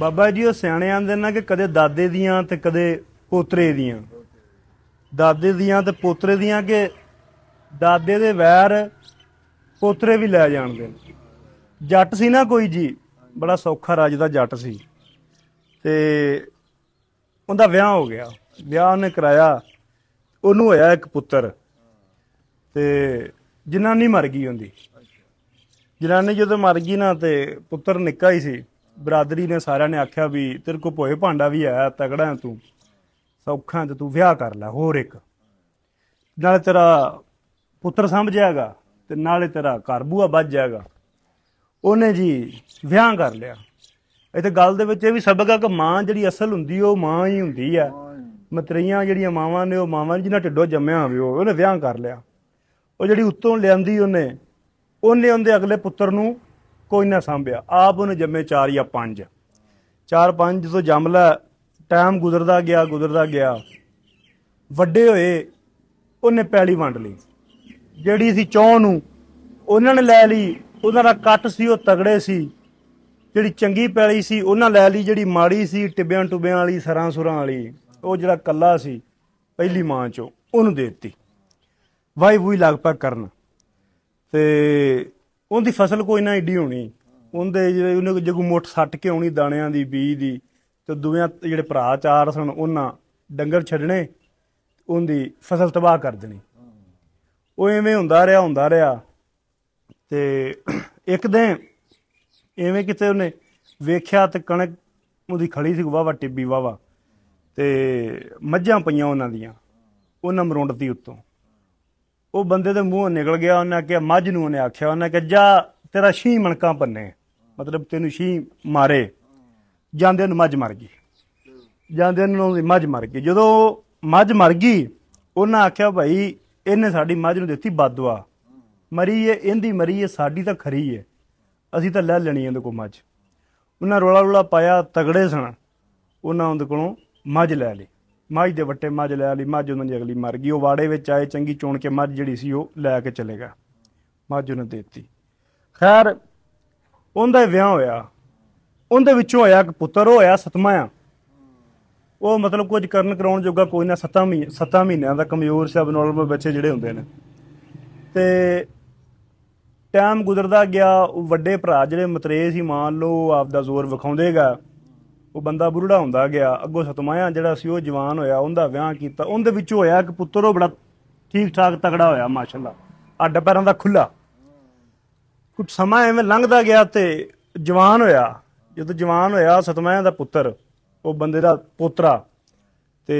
ਬਾਬਾ ਜੀ ਉਹ ਸਿਆਣੇ ਆਂਦੇ ਨਾ ਕਿ ਕਦੇ ਦਾਦੇ ਦੀਆਂ ਤੇ ਕਦੇ ਪੋਤਰੇ ਦੀਆਂ ਦਾਦੇ ਦੀਆਂ ਤੇ ਪੋਤਰੇ ਦੀਆਂ ਕਿ ਦਾਦੇ ਦੇ ਵੈਰ ਪੋਤਰੇ ਵੀ ਲੈ ਜਾਣਦੇ ਨੇ ਜੱਟ ਸੀ ਨਾ ਕੋਈ ਜੀ ਬੜਾ ਸੌਖਾ ਰਾਜ ਦਾ ਜੱਟ ਸੀ ਤੇ ਉਹਦਾ ਵਿਆਹ ਹੋ ਗਿਆ ਵਿਆਹ ਉਹਨੇ ਕਰਾਇਆ ਉਹਨੂੰ ਹੋਇਆ ਇੱਕ ਪੁੱਤਰ ਤੇ ਜਨਾਨੀ ਮਰ ਗਈ ਹੁੰਦੀ ਜਨਾਨੀ ਜਦੋਂ ਮਰ ਗਈ ਨਾ ਤੇ ਪੁੱਤਰ ਨਿੱਕਾ ਹੀ ਸੀ ਬਰਾਦਰੀ ਨੇ ਸਾਰਿਆਂ ਨੇ ਆਖਿਆ ਵੀ ਤੇਰੇ ਕੋ ਭੋਏ ਭਾਂਡਾ ਵੀ ਆਇਆ ਤਗੜਾ ਹੈ ਤੂੰ ਸੌਖਾ ਤੇ ਤੂੰ ਵਿਆਹ ਕਰ ਲੈ ਹੋਰ ਇੱਕ ਨਾਲੇ ਤੇਰਾ ਪੁੱਤਰ ਸਮਝ ਜਾਏਗਾ ਤੇ ਨਾਲੇ ਤੇਰਾ ਘਰ ਬੂਆ ਵੱਜ ਜਾਏਗਾ ਉਹਨੇ ਜੀ ਵਿਆਹ ਕਰ ਲਿਆ ਇਥੇ ਗੱਲ ਦੇ ਵਿੱਚ ਇਹ ਵੀ ਸਬਕ ਆ ਕਿ ਮਾਂ ਜਿਹੜੀ ਅਸਲ ਹੁੰਦੀ ਉਹ ਮਾਂ ਹੀ ਹੁੰਦੀ ਆ ਮਤਰੀਆਂ ਜਿਹੜੀਆਂ ਮਾਵਾਂ ਨੇ ਉਹ ਮਾਵਾਂ ਜਿਹਨਾਂ ਢਿੱਡੋ ਜੰਮਿਆ ਹੋਵੇ ਉਹਨੇ ਵਿਆਹ ਕਰ ਲਿਆ ਉਹ ਜਿਹੜੀ ਉੱਤੋਂ ਲਿਆਂਦੀ ਉਹਨੇ ਉਹਨੇ ਉਹਦੇ ਅਗਲੇ ਪੁੱਤਰ ਨੂੰ ਕੋਈ ਨਾ ਸੰਭਿਆ ਆਪ ਉਹਨੇ ਜੰਮੇ 4 ਜਾਂ 5 4 5 ਜਦੋਂ ਜੰਮ ਲੈ ਟਾਈਮ ਗੁਜ਼ਰਦਾ ਗਿਆ ਗੁਜ਼ਰਦਾ ਗਿਆ ਵੱਡੇ ਹੋਏ ਉਹਨੇ ਪੈਲੀ ਵੰਡ ਲਈ ਜਿਹੜੀ ਸੀ ਚੌਂ ਨੂੰ ਉਹਨਾਂ ਨੇ ਲੈ ਲਈ ਉਹਨਾਂ ਦਾ ਕੱਟ ਸੀ ਉਹ ਤਗੜੇ ਸੀ ਜਿਹੜੀ ਚੰਗੀ ਪੈਲੀ ਸੀ ਉਹਨਾਂ ਲੈ ਲਈ ਜਿਹੜੀ ਮਾੜੀ ਸੀ ਟਿੱਬਿਆਂ ਟੁੱਬਿਆਂ ਵਾਲੀ ਸਰਾਂ ਸੁਰਾਂ ਵਾਲੀ ਉਹ ਜਿਹੜਾ ਕੱਲਾ ਸੀ ਪਹਿਲੀ ਮਾਂ ਚੋਂ ਉਹਨੂੰ ਦੇ ਦਿੱਤੀ ਵਾਈ ਵੂਈ ਲਗਭਗ ਕਰਨ ਤੇ ਉਹਦੀ ਫਸਲ ਕੋਈ ਨਾ ਏਡੀ ਹੋਣੀ ਉਹਦੇ ਜਿਹੜੇ ਉਹਨੇ ਜਗੂ ਮੁੱਠ ਸੱਟ ਕੇ ਆਉਣੀ ਦਾਣਿਆਂ ਦੀ ਬੀਜ ਦੀ ਤੇ ਦੁਵਿਆਂ ਜਿਹੜੇ ਭਰਾ ਚਾਰ ਸਨ ਉਹਨਾਂ ਡੰਗਰ ਛੱਡਣੇ ਉਹਦੀ ਫਸਲ ਤਬਾਹ ਕਰ ਦੇਣੀ ਉਹ ਐਵੇਂ ਹੁੰਦਾ ਰਿਹਾ ਹੁੰਦਾ ਰਿਹਾ ਤੇ ਇੱਕ ਦਿਨ ਐਵੇਂ ਕਿਤੇ ਉਹਨੇ ਵੇਖਿਆ ਤੇ ਕਣਕ ਉਹਦੀ ਖੜੀ ਸੀ ਵਾਵਾ ਟਿੱਬੀ ਵਾਵਾ ਤੇ ਮੱਝਾਂ ਪਈਆਂ ਉਹਨਾਂ ਦੀਆਂ ਉਹਨਾਂ ਮਰੁੰਡ ਦੀ ਉੱਤੋਂ ਉਹ ਬੰਦੇ ਦੇ ਮੂੰਹੋਂ ਨਿਕਲ ਗਿਆ ਉਹਨੇ ਆਖਿਆ ਮੱਝ ਨੂੰ ਉਹਨੇ ਆਖਿਆ ਉਹਨੇ ਕਿ ਜਾ ਤੇਰਾ ਸ਼ੀ ਮਣਕਾਂ ਪੰਨੇ ਮਤਲਬ ਤੈਨੂੰ ਸ਼ੀ ਮਾਰੇ ਜਾਂਦੇ ਨੂੰ ਮੱਝ ਮਰ ਗਈ ਜਾਂਦੇ ਨੂੰ ਉਹਦੀ ਮੱਝ ਮਰ ਗਈ ਜਦੋਂ ਮੱਝ ਮਰ ਗਈ ਉਹਨਾਂ ਆਖਿਆ ਭਾਈ ਇਹਨੇ ਸਾਡੀ ਮੱਝ ਨੂੰ ਦਿੱਤੀ ਬਾਦਵਾ ਮਰੀ ਏ ਇਹਦੀ ਮਰੀ ਏ ਸਾਡੀ ਤਾਂ ਖਰੀ ਏ ਅਸੀਂ ਤਾਂ ਲੈ ਲੈਣੀ ਇਹਦੇ ਕੋ ਮੱਝ ਉਹਨਾਂ ਰੋਲਾ ਰੋਲਾ ਪਾਇਆ ਤਗੜੇ ਸਣ ਉਹਨਾਂ ਉਹਦੇ ਕੋਲੋਂ ਮੱਝ ਲੈ ਲਈ ਮੱਝ ਦੇ ਵੱਟੇ ਮੱਝ ਲੈ ਲਈ ਮੱਝ ਉਹਨਾਂ ਦੀ ਅਗਲੀ ਮਰ ਗਈ ਉਹ ਵਾੜੇ ਵਿੱਚ ਆਏ ਚੰਗੀ ਚੋਣ ਕੇ ਮੱਝ ਜਿਹੜੀ ਸੀ ਉਹ ਲੈ ਕੇ ਚਲੇ ਗਿਆ ਮੱਝ ਉਹਨੇ ਦਿੱਤੀ ਖੈਰ ਉਹਦਾ ਵਿਆਹ ਹੋਇਆ ਉਹਦੇ ਵਿੱਚੋਂ ਹੋਇਆ ਕਿ ਪੁੱਤਰ ਹੋਇਆ ਸਤਮਾ ਆ ਉਹ ਮਤਲਬ ਕੁਝ ਕਰਨ ਕਰਾਉਣ ਜੋਗਾ ਕੋਈ ਨਾ ਸਤਾ ਮਹੀਨੇ ਸਤਾ ਮਹੀਨਿਆਂ ਦਾ ਕਮਜ਼ੋਰ ਸਭ ਨਾਰਮਲ ਬੱਚੇ ਜਿਹੜੇ ਹੁੰਦੇ ਨੇ ਤੇ ਟਾਈਮ ਗੁਜ਼ਰਦਾ ਗਿਆ ਵੱਡੇ ਭਰਾ ਜਿਹੜੇ ਮਤਰੇ ਸੀ ਮੰਨ ਲਓ ਆਪ ਦਾ ਜ਼ੋਰ ਵਿਖਾਉਂਦੇਗਾ ਉਹ ਬੰਦਾ ਬੁਰੜਾ ਹੁੰਦਾ ਗਿਆ ਅੱਗੋਂ ਸਤਮਾਇਆ ਜਿਹੜਾ ਸੀ ਉਹ ਜਵਾਨ ਹੋਇਆ ਉਹਦਾ ਵਿਆਹ ਕੀਤਾ ਉਹਦੇ ਵਿੱਚ ਹੋਇਆ ਕਿ ਪੁੱਤਰ ਉਹ ਬੜਾ ਠੀਕ ਠਾਕ ਤਗੜਾ ਹੋਇਆ ਮਾਸ਼ਾਅੱਲਾ ਅੱਡ ਪੈਰਾਂ ਦਾ ਖੁੱਲਾ ਕੁਝ ਸਮਾਂ ਐਵੇਂ ਲੰਘਦਾ ਗਿਆ ਤੇ ਜਵਾਨ ਹੋਇਆ ਜਦੋਂ ਜਵਾਨ ਹੋਇਆ ਸਤਮਾਇਆ ਦਾ ਪੁੱਤਰ ਉਹ ਬੰਦੇ ਦਾ ਪੋਤਰਾ ਤੇ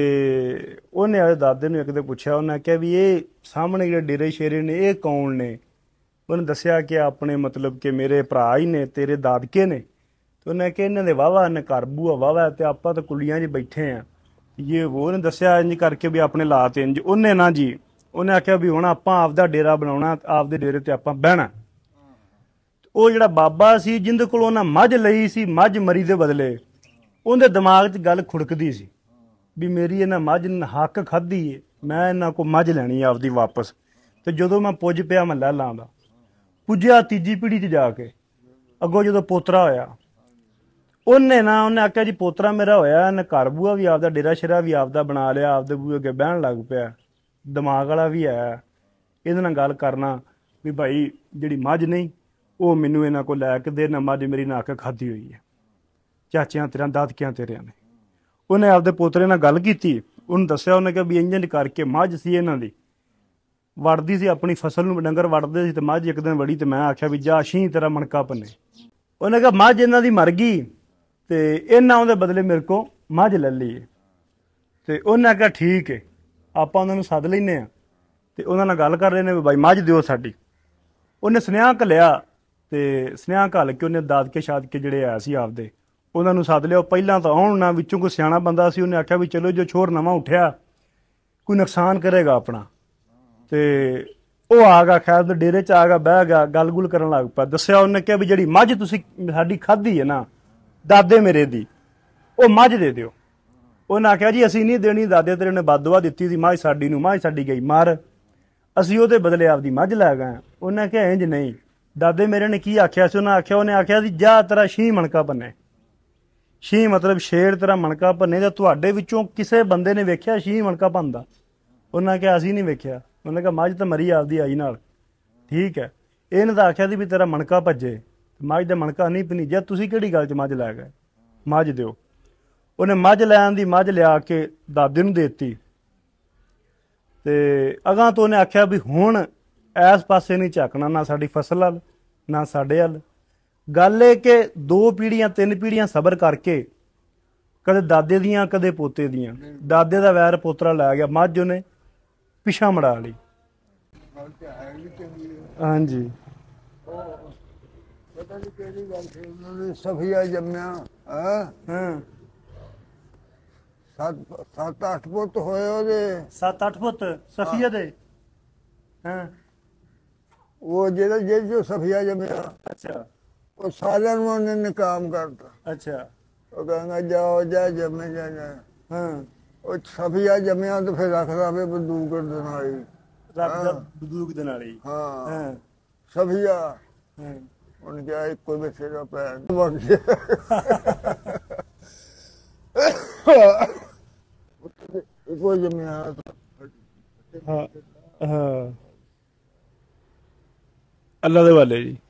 ਉਹਨੇ ਆਪਣੇ ਦਾਦੇ ਨੂੰ ਇੱਕ ਦੇ ਪੁੱਛਿਆ ਉਹਨੇ ਕਿਹਾ ਵੀ ਇਹ ਸਾਹਮਣੇ ਜਿਹੜੇ ਡੇਰੇ ਸ਼ੇਰੇ ਨੇ ਇਹ ਕੌਣ ਨੇ ਉਹਨੇ ਦੱਸਿਆ ਕਿ ਆਪਣੇ ਮਤਲਬ ਕਿ ਮੇਰੇ ਭਰਾ ਹੀ ਨੇ ਤੇਰੇ ਦਾਦਕੇ ਨੇ ਤੇ ਉਹਨੇ ਕਿ ਇਹਨਾਂ ਦੇ ਵਾਵਾ ਨੇ ਘਰ ਬੂਆ ਵਾਵਾ ਤੇ ਆਪਾਂ ਤਾਂ ਕੁਲੀਆਂ 'ਚ ਬੈਠੇ ਆ ਇਹ ਉਹ ਨੇ ਦੱਸਿਆ ਇੰਜ ਕਰਕੇ ਵੀ ਆਪਣੇ ਲਾਤ ਇੰਜ ਉਹਨੇ ਨਾ ਜੀ ਉਹਨੇ ਆਖਿਆ ਵੀ ਹੁਣ ਆਪਾਂ ਆਪਦਾ ਡੇਰਾ ਬਣਾਉਣਾ ਆਪਦੇ ਡੇਰੇ ਤੇ ਆਪਾਂ ਬਹਿਣਾ ਉਹ ਜਿਹੜਾ ਬਾਬਾ ਸੀ ਜਿੰਦੇ ਕੋਲ ਉਹਨਾਂ ਮੱਝ ਲਈ ਸੀ ਮੱਝ ਮਰੀ ਦੇ ਬਦਲੇ ਉਹਦੇ ਦਿਮਾਗ 'ਚ ਗੱਲ ਖੁੜਕਦੀ ਸੀ ਵੀ ਮੇਰੀ ਇਹਨਾਂ ਮੱਝ ਹੱਕ ਖਾਦੀ ਏ ਮੈਂ ਇਹਨਾਂ ਕੋ ਮੱਝ ਲੈਣੀ ਆਪਦੀ ਵਾਪਸ ਤੇ ਜਦੋਂ ਮੈਂ ਪੁੱਜ ਪਿਆ ਮੱਲਾ ਲਾਂਦਾ ਪੁੱਜਿਆ ਤੀਜੀ ਪੀੜੀ 'ਚ ਜਾ ਕੇ ਅੱਗੋਂ ਜਦੋਂ ਪੋਤਰਾ ਹੋਇਆ ਉਹਨੇ ਨਾ ਉਹਨੇ ਆਖਿਆ ਜੀ ਪੋਤਰਾ ਮੇਰਾ ਹੋਇਆ ਨਾ ਘਰ ਬੂਆ ਵੀ ਆਪਦਾ ਡੇਰਾ ਸ਼ੇਰਾ ਵੀ ਆਪਦਾ ਬਣਾ ਲਿਆ ਆਪਦੇ ਬੂਏ ਅੱਗੇ ਬਹਿਣ ਲੱਗ ਪਿਆ ਦਿਮਾਗ ਵਾਲਾ ਵੀ ਆਇਆ ਇਹਦੇ ਨਾਲ ਗੱਲ ਕਰਨਾ ਵੀ ਭਾਈ ਜਿਹੜੀ ਮੱਝ ਨਹੀਂ ਉਹ ਮੈਨੂੰ ਇਹਨਾਂ ਕੋਲ ਲੈ ਕੇ ਦੇ ਨਾ ਮੱਝ ਮੇਰੀ ਨਾ ਕੇ ਖਾਦੀ ਹੋਈ ਹੈ ਚਾਚਿਆਂ ਤੇਰਾ ਦਾਦਕਿਆਂ ਤੇਰਿਆਂ ਨੇ ਉਹਨੇ ਆਪਦੇ ਪੋਤਰੇ ਨਾਲ ਗੱਲ ਕੀਤੀ ਉਹਨੂੰ ਦੱਸਿਆ ਉਹਨੇ ਕਿ ਵੀ ਇੰਜਨ ਕਰਕੇ ਮੱਝ ਸੀ ਇਹਨਾਂ ਦੀ ਵੜਦੀ ਸੀ ਆਪਣੀ ਫਸਲ ਨੂੰ ਡੰਗਰ ਵੜਦੇ ਸੀ ਤੇ ਮੱਝ ਇੱਕ ਦਿਨ ਵੜੀ ਤੇ ਮੈਂ ਆਖਿਆ ਵੀ ਜਾ ਸ਼ੀ ਤੇਰਾ ਮਣਕਾ ਪੰਨੇ ਉਹਨੇ ਕਿਹਾ ਮੱਝ ਇਹਨਾਂ ਦੀ ਮਰ ਗਈ ਤੇ ਇਹਨਾਂ ਉਹਦੇ ਬਦਲੇ ਮੇਰੇ ਕੋ ਮੱਝ ਲੈ ਲਈਏ ਤੇ ਉਹਨਾਂ ਕਾ ਠੀਕ ਹੈ ਆਪਾਂ ਉਹਨਾਂ ਨੂੰ ਸੱਦ ਲੈਨੇ ਆ ਤੇ ਉਹਨਾਂ ਨਾਲ ਗੱਲ ਕਰ ਰਹੇ ਨੇ ਵੀ ਬਾਈ ਮੱਝ ਦਿਓ ਸਾਡੀ ਉਹਨੇ ਸੁਨੇਹਾ ਘਲਿਆ ਤੇ ਸੁਨੇਹਾ ਘਲ ਕੇ ਉਹਨੇ ਦਾਦਕੇ ਸ਼ਾਦਕੇ ਜਿਹੜੇ ਆਇਆ ਸੀ ਆਪਦੇ ਉਹਨਾਂ ਨੂੰ ਸੱਦ ਲਿਓ ਪਹਿਲਾਂ ਤਾਂ ਆਉਣ ਨਾ ਵਿੱਚੋਂ ਕੋਈ ਸਿਆਣਾ ਬੰਦਾ ਸੀ ਉਹਨੇ ਆਖਿਆ ਵੀ ਚਲੋ ਜੋ ਛੋਰ ਨਵਾਂ ਉੱਠਿਆ ਕੋਈ ਨੁਕਸਾਨ ਕਰੇਗਾ ਆਪਣਾ ਤੇ ਉਹ ਆ ਗਿਆ ਖੈਰ ਤੇ ਡੇਰੇ 'ਚ ਆ ਗਿਆ ਬਹਿ ਗਿਆ ਗੱਲ-ਗੁਲ ਕਰਨ ਲੱਗ ਪਿਆ ਦੱਸਿਆ ਉਹਨੇ ਕਿ ਵੀ ਜਿਹੜੀ ਮੱਝ ਤੁਸੀਂ ਸਾਡੀ ਖਾਧੀ ਹੈ ਨਾ ਦਾਦੇ ਮੇਰੇ ਦੀ ਉਹ ਮੱਝ ਦੇ ਦਿਓ ਉਹਨਾਂ ਕਿਹਾ ਜੀ ਅਸੀਂ ਨਹੀਂ ਦੇਣੀ ਦਾਦੇ ਤੇਰੇ ਨੇ ਬਦਦੁਆ ਦਿੱਤੀ ਸੀ ਮੱਝ ਸਾਡੀ ਨੂੰ ਮੱਝ ਸਾਡੀ ਗਈ ਮਾਰ ਅਸੀਂ ਉਹਦੇ ਬਦਲੇ ਆਪਦੀ ਮੱਝ ਲੈ ਗਏ ਉਹਨਾਂ ਕਿਹਾ ਇੰਜ ਨਹੀਂ ਦਾਦੇ ਮੇਰੇ ਨੇ ਕੀ ਆਖਿਆ ਸੀ ਉਹਨਾਂ ਆਖਿਆ ਉਹਨੇ ਆਖਿਆ ਸੀ ਜਾ ਤੇਰਾ ਸ਼ੀ ਮਣਕਾ ਬੰਨੇ ਸ਼ੀ ਮਤਲਬ ਸ਼ੇਰ ਤੇਰਾ ਮਣਕਾ ਭੰਨੇ ਤੇ ਤੁਹਾਡੇ ਵਿੱਚੋਂ ਕਿਸੇ ਬੰਦੇ ਨੇ ਵੇਖਿਆ ਸ਼ੀ ਮਣਕਾ ਬੰਦਾ ਉਹਨਾਂ ਕਿਹਾ ਅਸੀਂ ਨਹੀਂ ਵੇਖਿਆ ਉਹਨਾਂ ਕਿਹਾ ਮੱਝ ਤਾਂ ਮਰੀ ਆਪਦੀ ਆਈ ਨਾਲ ਠੀਕ ਹੈ ਇਹਨਾਂ ਦਾ ਆਖਿਆ ਸੀ ਵੀ ਤੇਰਾ ਮਣਕਾ ਭੱਜੇ ਮੱਝ ਦੇ ਮਣਕਾ ਨਹੀਂ ਜੇ ਤੁਸੀਂ ਕਿਹੜੀ ਗੱਲ 'ਚ ਮੱਝ ਲੈ ਗਏ ਮੱਝ ਦਿਓ ਉਹਨੇ ਮੱਝ ਲੈਣ ਦੀ ਮੱਝ ਲਿਆ ਕੇ ਦਾਦੇ ਨੂੰ ਦੇਤੀ ਤੇ ਅਗਾਂ ਤੋਂ ਉਹਨੇ ਆਖਿਆ ਵੀ ਹੁਣ ਇਸ ਪਾਸੇ ਨਹੀਂ ਝਾਕਣਾ ਨਾ ਸਾਡੀ ਫਸਲ ਨਾਲ ਨਾ ਸਾਡੇ ਨਾਲ ਗੱਲ ਇਹ ਕਿ ਦੋ ਪੀੜੀਆਂ ਤਿੰਨ ਪੀੜੀਆਂ ਸਬਰ ਕਰਕੇ ਕਦੇ ਦਾਦੇ ਦੀਆਂ ਕਦੇ ਪੋਤੇ ਦੀਆਂ ਦਾਦੇ ਦਾ ਵੈਰ ਪੋਤਰਾ ਲੈ ਗਿਆ ਮੱਝ ਉਹਨੇ ਪਿਛਾ ਮੜਾ ਲਈ ਹਾਂਜੀ ਪਤਾ ਨਹੀਂ ਕਿਹੜੀ ਗੱਲ ਸੀ ਉਹਨਾਂ ਨੇ ਸਫੀਆ ਜੰਮਿਆ ਹਾਂ ਹੂੰ ਸੱਤ ਸੱਤ ਅੱਠ ਪੁੱਤ ਹੋਏ ਉਹਦੇ ਸੱਤ ਅੱਠ ਪੁੱਤ ਸਫੀਆ ਦੇ ਹਾਂ ਉਹ ਜਿਹੜਾ ਜਿਹੜਾ ਜੋ ਸਫੀਆ ਜੰਮਿਆ ਅੱਛਾ ਉਹ ਸਾਰਿਆਂ ਨੂੰ ਉਹਨੇ ਨਿਕਾਮ ਕਰਤਾ ਅੱਛਾ ਉਹ ਕਹਿੰਦਾ ਜਾਓ ਜਾ ਜੰਮੇ ਜਾ ਹਾਂ ਉਹ ਸਫੀਆ ਜੰਮਿਆ ਤਾਂ ਫਿਰ ਰੱਖਦਾ ਵੇ ਬੰਦੂਕ ਦੇ ਨਾਲ ਹੀ ਰੱਖਦਾ ਬੰਦੂਕ ਦੇ ਨਾਲ ਹੀ ਹਾਂ ਹਾਂ ਸਫੀਆ ਹਾਂ ਹੁਣ ਗਿਆ ਇੱਕੋ ਬਸੇਰਾ ਭੈਣ ਵਗ ਗਿਆ ਇੱਕੋ ਜਮੀਨ ਹਾਂ ਹਾਂ ਅੱਲਾ ਦੇ ਵਾਲੇ ਜੀ